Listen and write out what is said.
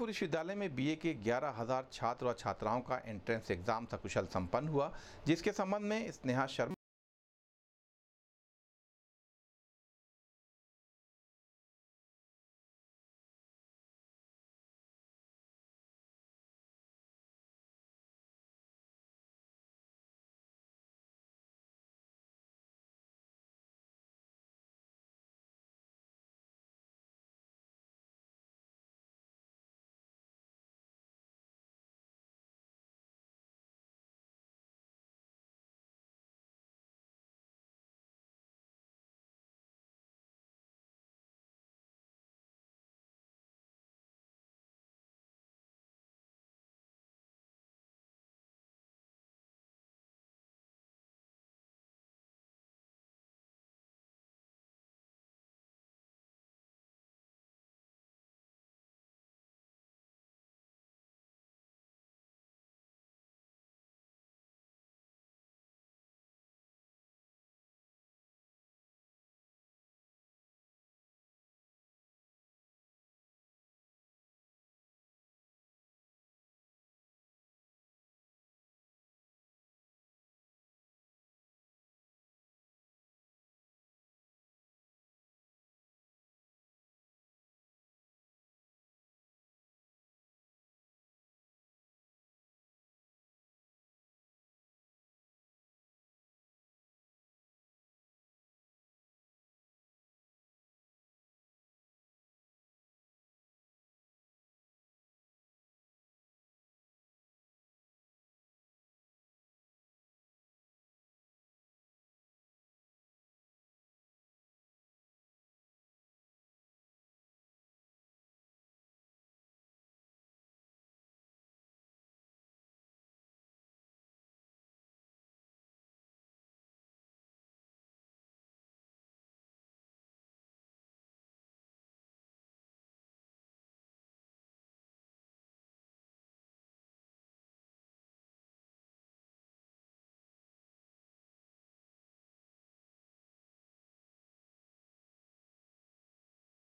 गोरखपुर विश्वविद्यालय में बीए के ग्यारह हजार छात्र और छात्राओं का एंट्रेंस एग्जाम सकुशल संपन्न हुआ जिसके संबंध में स्नेहा शर्मा